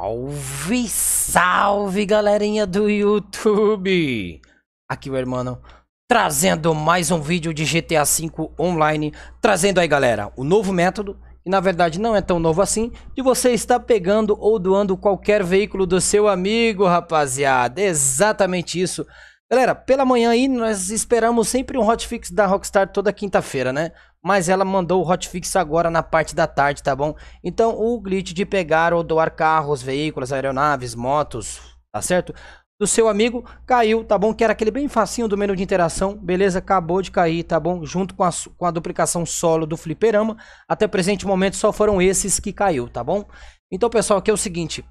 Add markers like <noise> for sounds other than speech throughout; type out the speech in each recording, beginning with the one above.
Salve, salve galerinha do YouTube! Aqui o Hermano trazendo mais um vídeo de GTA V Online. Trazendo aí galera, o novo método, e na verdade não é tão novo assim, de você estar pegando ou doando qualquer veículo do seu amigo, rapaziada. Exatamente isso. Galera, pela manhã aí nós esperamos sempre um hotfix da Rockstar toda quinta-feira, né? Mas ela mandou o hotfix agora na parte da tarde, tá bom? Então o glitch de pegar ou doar carros, veículos, aeronaves, motos, tá certo? Do seu amigo caiu, tá bom? Que era aquele bem facinho do menu de interação, beleza? Acabou de cair, tá bom? Junto com a, com a duplicação solo do fliperama. Até o presente momento só foram esses que caiu, tá bom? Então pessoal, aqui é o seguinte,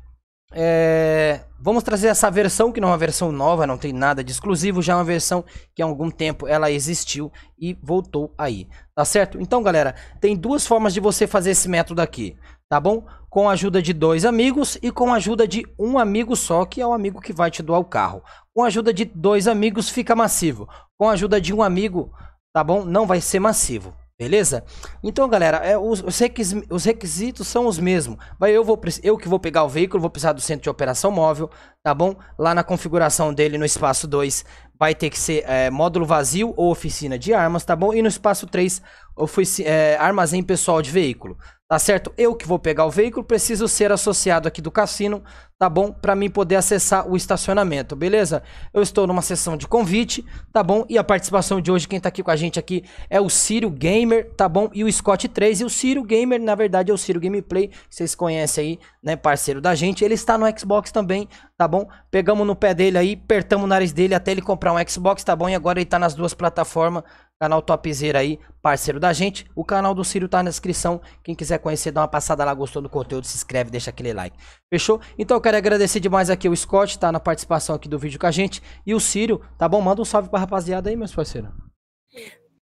é, vamos trazer essa versão, que não é uma versão nova, não tem nada de exclusivo, já é uma versão que há algum tempo ela existiu e voltou aí, tá certo? Então, galera, tem duas formas de você fazer esse método aqui, tá bom? Com a ajuda de dois amigos e com a ajuda de um amigo só, que é o amigo que vai te doar o carro. Com a ajuda de dois amigos fica massivo, com a ajuda de um amigo, tá bom? Não vai ser massivo, Beleza? Então, galera, é, os, os, requisitos são os mesmos. eu, vou, eu que vou pegar o veículo, vou precisar do centro de operação móvel, tá bom? Lá na configuração dele, no espaço 2, vai ter que ser é, módulo vazio ou oficina de armas, tá bom? E no espaço 3, é, eh, armazém pessoal de veículo, tá certo? Eu que vou pegar o veículo, preciso ser associado aqui do cassino, tá bom? Para mim poder acessar o estacionamento, beleza? Eu estou numa sessão de convite, tá bom? E a participação de hoje, quem tá aqui com a gente aqui é o Ciro Gamer, tá bom? E o Scott 3, e o Ciro Gamer, na verdade, é o Ciro Gameplay, que vocês conhecem aí, né, parceiro da gente. Ele está no Xbox também, tá bom? bom? Pegamos no pé dele aí, apertamos o nariz dele até ele comprar um Xbox, tá bom? E agora ele tá nas duas plataformas, canal Topzera aí, parceiro da gente. O canal do Ciro tá na descrição. Quem quiser conhecer, dá uma passada lá, gostou do conteúdo, se inscreve, deixa aquele like. Fechou? Então eu quero agradecer demais aqui o Scott, tá na participação aqui do vídeo com a gente. E o Ciro, tá bom? Manda um salve pra rapaziada aí, meus parceiros.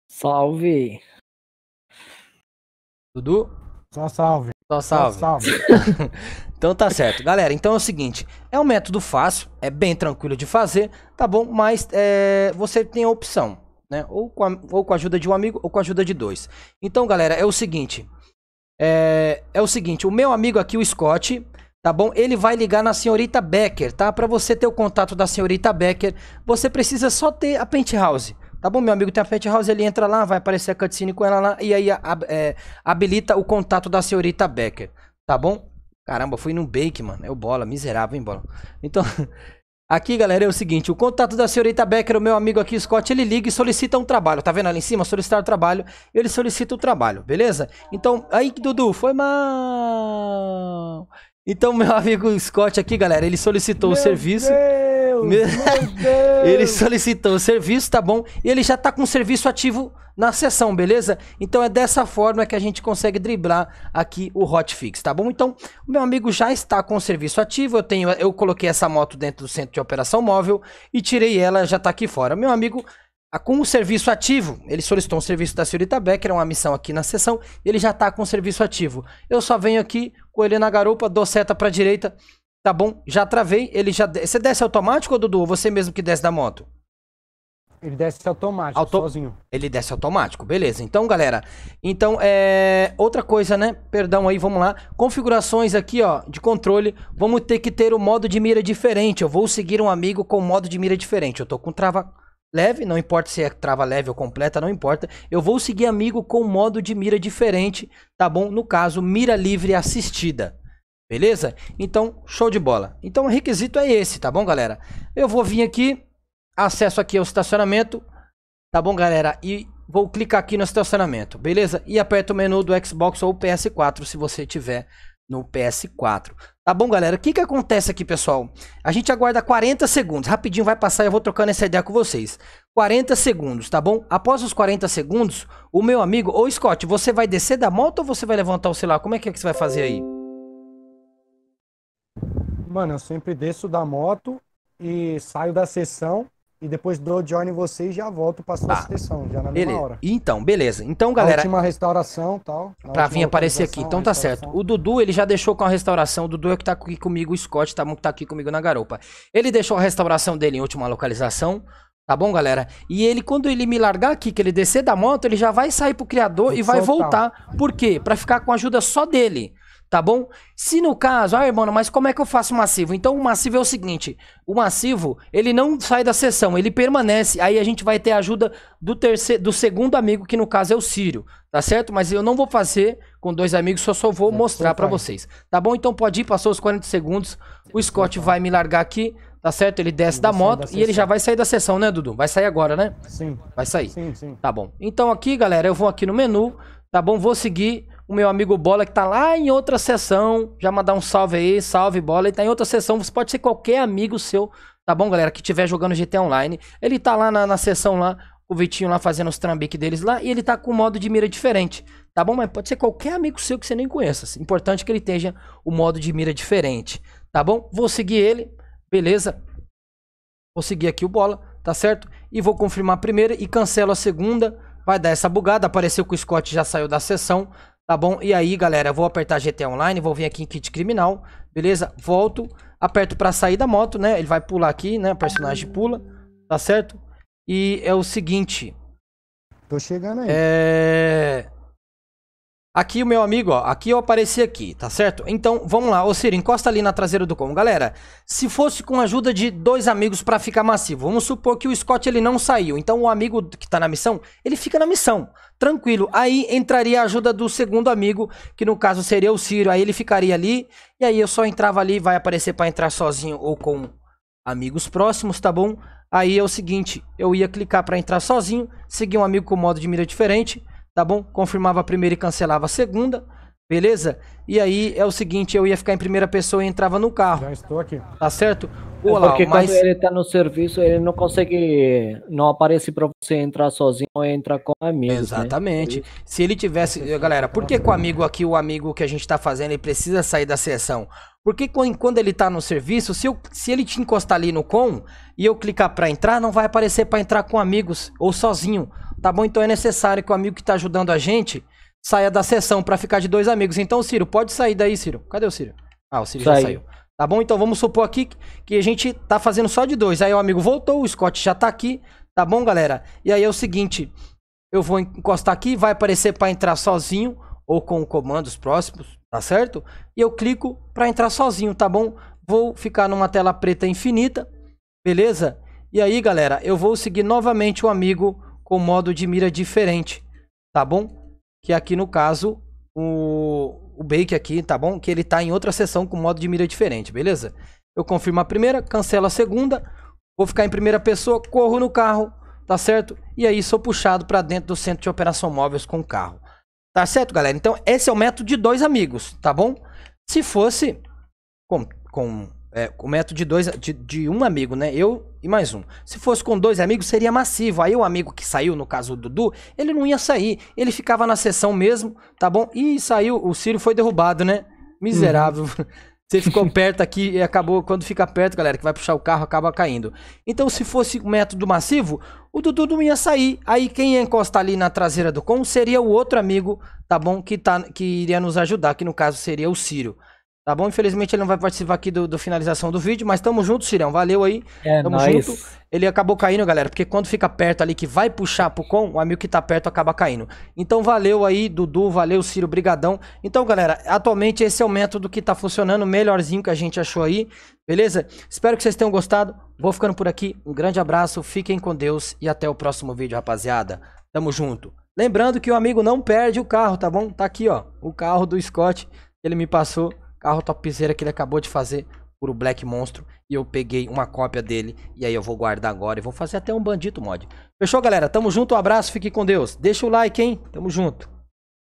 Salve! Dudu? Só salve. Só salve. Só salve. <laughs> Então tá certo. Galera, então é o seguinte: é um método fácil, é bem tranquilo de fazer, tá bom? Mas é, você tem a opção, né? Ou com a, ou com a ajuda de um amigo ou com a ajuda de dois. Então, galera, é o seguinte: é, é o seguinte, o meu amigo aqui, o Scott, tá bom? Ele vai ligar na senhorita Becker, tá? Para você ter o contato da senhorita Becker, você precisa só ter a penthouse. Tá bom, meu amigo tem a penthouse, ele entra lá, vai aparecer a cutscene com ela lá e aí é, habilita o contato da senhorita Becker, tá bom? Caramba, fui num bake, mano. É o bola, miserável, hein, bola. Então, <laughs> aqui, galera, é o seguinte: o contato da senhorita Becker, o meu amigo aqui, Scott, ele liga e solicita um trabalho. Tá vendo ali em cima? Solicitar trabalho. Ele solicita o trabalho, beleza? Então, aí, Dudu, foi mal. Então, meu <laughs> amigo Scott aqui, galera, ele solicitou meu o serviço. Deus. Deus! Meu... <laughs> Deus! ele solicitou o serviço, tá bom? E ele já tá com o serviço ativo na sessão, beleza? Então é dessa forma que a gente consegue driblar aqui o hotfix, tá bom? Então, o meu amigo já está com o serviço ativo, eu tenho, eu coloquei essa moto dentro do centro de operação móvel e tirei ela, já tá aqui fora. Meu amigo com o serviço ativo, ele solicitou um serviço da senhorita Becker, uma missão aqui na sessão, ele já está com o serviço ativo. Eu só venho aqui com ele na garupa, dou seta para direita, Tá bom, já travei, ele já... De... Você desce automático, ou, Dudu, ou você mesmo que desce da moto? Ele desce automático, Auto... sozinho. Ele desce automático, beleza. Então, galera, então é outra coisa, né? Perdão aí, vamos lá. Configurações aqui, ó, de controle. Vamos ter que ter o um modo de mira diferente. Eu vou seguir um amigo com um modo de mira diferente. Eu tô com trava leve, não importa se é trava leve ou completa, não importa. Eu vou seguir amigo com um modo de mira diferente, tá bom? No caso, mira livre assistida. Beleza? Então, show de bola. Então, o requisito é esse, tá bom, galera? Eu vou vir aqui, acesso aqui ao estacionamento, tá bom, galera? E vou clicar aqui no estacionamento, beleza? E aperto o menu do Xbox ou PS4, se você tiver no PS4. Tá bom, galera? O que que acontece aqui, pessoal? A gente aguarda 40 segundos. Rapidinho vai passar, eu vou trocando essa ideia com vocês. 40 segundos, tá bom? Após os 40 segundos, o meu amigo... Ô, Scott, você vai descer da moto ou você vai levantar o celular? Como é que, é que você vai fazer aí? mano, eu sempre desço da moto e saio da sessão e depois dou join em e já volto pra sua tá. sessão, já na beleza. mesma hora. Então, beleza. Então, galera. última restauração tal. Pra vir aparecer aqui. Então tá certo. O Dudu, ele já deixou com a restauração. O Dudu é que tá aqui comigo, o Scott tá, tá aqui comigo na garupa. Ele deixou a restauração dele em última localização. Tá bom, galera? E ele, quando ele me largar aqui, que ele descer da moto, ele já vai sair pro criador Vou e vai soltar. voltar. Por quê? Pra ficar com a ajuda só dele tá bom? Se no caso, ah, irmão, mas como é que eu faço o massivo? Então o massivo é o seguinte, o massivo, ele não sai da sessão, ele permanece, aí a gente vai ter a ajuda do terceiro, do segundo amigo, que no caso é o Círio, tá certo? Mas eu não vou fazer com dois amigos, só só vou é, mostrar então para vocês, tá bom? Então pode ir, passou os 40 segundos, o Scott então vai me largar aqui, tá certo? Ele desce da moto da e ele já vai sair da sessão, né, Dudu? Vai sair agora, né? Sim. Vai sair. Sim, sim. Tá bom. Então aqui, galera, eu vou aqui no menu, tá bom? Vou seguir o meu amigo Bola que tá lá em outra sessão, já mandar um salve aí, salve Bola, ele tá em outra sessão, você pode ser qualquer amigo seu, tá bom, galera, que tiver jogando GT Online. Ele tá lá na, na sessão lá, o Vitinho lá fazendo os trambiques deles lá, e ele tá com um modo de mira diferente, tá bom? Mas pode ser qualquer amigo seu que você nem conheça, importante que ele tenha o modo de mira diferente, tá bom? Vou seguir ele, beleza? Vou seguir aqui o Bola, tá certo? E vou confirmar a primeira e cancelo a segunda, vai dar essa bugada, apareceu que o Scott já saiu da sessão, Tá bom? E aí, galera, vou apertar GT Online, vou vir aqui em Kit Criminal, beleza? Volto, aperto para sair da moto, né? Ele vai pular aqui, né? O personagem pula, tá certo? E é o seguinte... Tô chegando aí. É... Aqui o meu amigo, ó, aqui eu apareci aqui, tá certo? Então, vamos lá, ô Ciro, encosta ali na traseira do combo. Galera, se fosse com a ajuda de dois amigos pra ficar massivo, vamos supor que o Scott ele não saiu, então o amigo que tá na missão, ele fica na missão, tranquilo. Aí entraria a ajuda do segundo amigo, que no caso seria o Ciro, aí ele ficaria ali, e aí eu só entrava ali, vai aparecer pra entrar sozinho ou com amigos próximos, tá bom? Aí é o seguinte, eu ia clicar pra entrar sozinho, seguir um amigo com modo de mira diferente tá bom? Confirmava a primeira e cancelava a segunda, beleza? E aí é o seguinte, eu ia ficar em primeira pessoa e entrava no carro. Já estou aqui. Tá certo? É Olá, Porque mas... quando ele está no serviço, ele não consegue, não aparece para você entrar sozinho ou entrar com amigos. Né? Exatamente. Né? Se ele tivesse, galera, por que com o amigo aqui, o amigo que a gente está fazendo, ele precisa sair da sessão? Porque quando ele tá no serviço, se, eu, se ele te encostar ali no com e eu clicar para entrar, não vai aparecer para entrar com amigos ou sozinho. Tá bom? Então é necessário que o amigo que tá ajudando a gente saia da sessão para ficar de dois amigos. Então, Ciro, pode sair daí, Ciro. Cadê o Ciro? Ah, o Ciro já saiu. Tá bom? Então vamos supor aqui que a gente tá fazendo só de dois. Aí o amigo voltou, o Scott já tá aqui. Tá bom, galera? E aí é o seguinte, eu vou encostar aqui, vai aparecer para entrar sozinho ou com comandos próximos, tá certo? E eu clico para entrar sozinho, tá bom? Vou ficar numa tela preta infinita, beleza? E aí, galera, eu vou seguir novamente o amigo com modo de mira diferente, tá bom? Que é aqui no caso, o, o Bake aqui, tá bom? Que ele tá em outra sessão com modo de mira diferente, beleza? Eu confirmo a primeira, cancelo a segunda, vou ficar em primeira pessoa, corro no carro, tá certo? E aí sou puxado para dentro do centro de operação móveis com o carro. Tá certo, galera? Então, esse é o método de dois amigos, tá bom? Se fosse com, com é, o método de dois de, de, um amigo, né? Eu e mais um. Se fosse com dois amigos, seria massivo. Aí o amigo que saiu, no caso o Dudu, ele não ia sair. Ele ficava na sessão mesmo, tá bom? E saiu, o Ciro foi derrubado, né? Miserável. Uhum. <laughs> Você ficou perto aqui e acabou. Quando fica perto, galera, que vai puxar o carro, acaba caindo. Então, se fosse um método massivo, o Dudu não ia sair. Aí quem ia encostar ali na traseira do com seria o outro amigo, tá bom? Que, tá, que iria nos ajudar, que no caso seria o Ciro. Tá bom? Infelizmente ele não vai participar aqui do, do finalização do vídeo, mas tamo junto, Cirão. Valeu aí. É, tamo nice. junto. Ele acabou caindo, galera, porque quando fica perto ali que vai puxar pro com, o amigo que tá perto acaba caindo. Então valeu aí, Dudu, valeu, Ciro, brigadão. Então, galera, atualmente esse é o método que tá funcionando, melhorzinho que a gente achou aí, beleza? Espero que vocês tenham gostado. Vou ficando por aqui. Um grande abraço, fiquem com Deus e até o próximo vídeo, rapaziada. Tamo junto. Lembrando que o amigo não perde o carro, tá bom? Tá aqui, ó, o carro do Scott, ele me passou carro topzera que ele acabou de fazer por o Black Monstro e eu peguei uma cópia dele e aí eu vou guardar agora e vou fazer até um bandido mod. Fechou, galera? Tamo junto, um abraço, fique com Deus. Deixa o like, hein? Tamo junto.